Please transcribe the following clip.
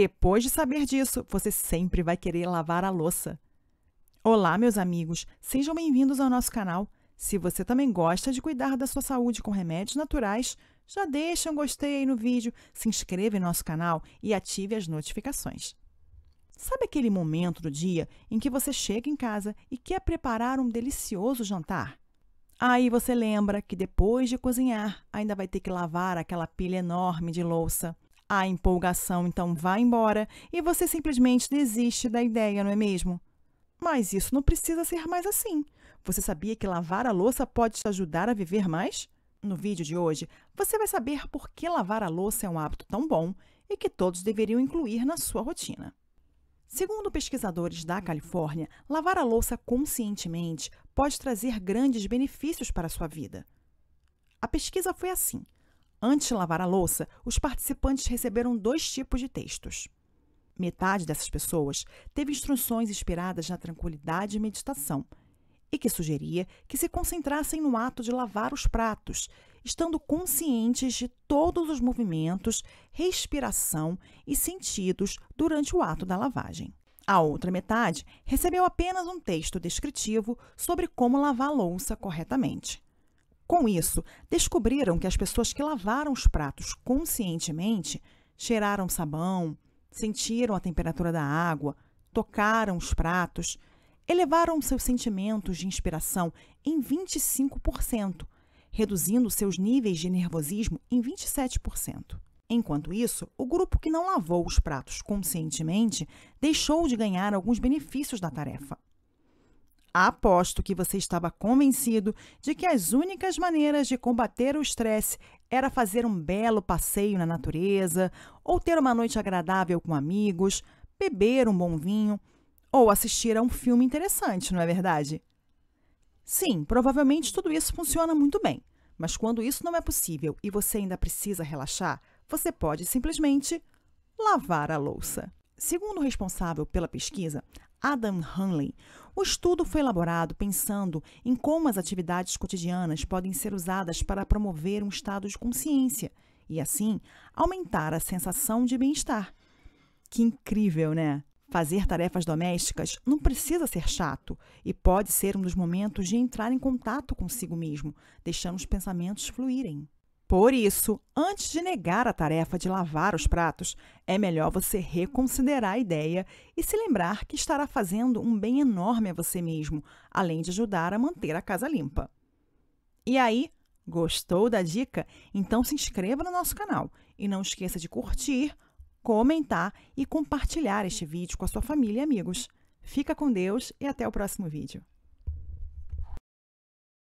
Depois de saber disso, você sempre vai querer lavar a louça. Olá, meus amigos! Sejam bem-vindos ao nosso canal. Se você também gosta de cuidar da sua saúde com remédios naturais, já deixa um gostei aí no vídeo, se inscreva em nosso canal e ative as notificações. Sabe aquele momento do dia em que você chega em casa e quer preparar um delicioso jantar? Aí você lembra que depois de cozinhar, ainda vai ter que lavar aquela pilha enorme de louça. A empolgação então vai embora e você simplesmente desiste da ideia, não é mesmo? Mas isso não precisa ser mais assim. Você sabia que lavar a louça pode te ajudar a viver mais? No vídeo de hoje, você vai saber por que lavar a louça é um hábito tão bom e que todos deveriam incluir na sua rotina. Segundo pesquisadores da Califórnia, lavar a louça conscientemente pode trazer grandes benefícios para a sua vida. A pesquisa foi assim: Antes de lavar a louça, os participantes receberam dois tipos de textos. Metade dessas pessoas teve instruções inspiradas na tranquilidade e meditação, e que sugeria que se concentrassem no ato de lavar os pratos, estando conscientes de todos os movimentos, respiração e sentidos durante o ato da lavagem. A outra metade recebeu apenas um texto descritivo sobre como lavar a louça corretamente. Com isso, descobriram que as pessoas que lavaram os pratos conscientemente cheiraram sabão, sentiram a temperatura da água, tocaram os pratos, elevaram seus sentimentos de inspiração em 25%, reduzindo seus níveis de nervosismo em 27%. Enquanto isso, o grupo que não lavou os pratos conscientemente deixou de ganhar alguns benefícios da tarefa. Aposto que você estava convencido de que as únicas maneiras de combater o estresse era fazer um belo passeio na natureza, ou ter uma noite agradável com amigos, beber um bom vinho, ou assistir a um filme interessante, não é verdade? Sim, provavelmente tudo isso funciona muito bem, mas quando isso não é possível e você ainda precisa relaxar, você pode simplesmente lavar a louça. Segundo o responsável pela pesquisa, Adam Hanley. O estudo foi elaborado pensando em como as atividades cotidianas podem ser usadas para promover um estado de consciência e, assim, aumentar a sensação de bem-estar. Que incrível, né? Fazer tarefas domésticas não precisa ser chato e pode ser um dos momentos de entrar em contato consigo mesmo, deixando os pensamentos fluírem. Por isso, antes de negar a tarefa de lavar os pratos, é melhor você reconsiderar a ideia e se lembrar que estará fazendo um bem enorme a você mesmo, além de ajudar a manter a casa limpa. E aí, gostou da dica? Então se inscreva no nosso canal e não esqueça de curtir, comentar e compartilhar este vídeo com a sua família e amigos. Fica com Deus e até o próximo vídeo.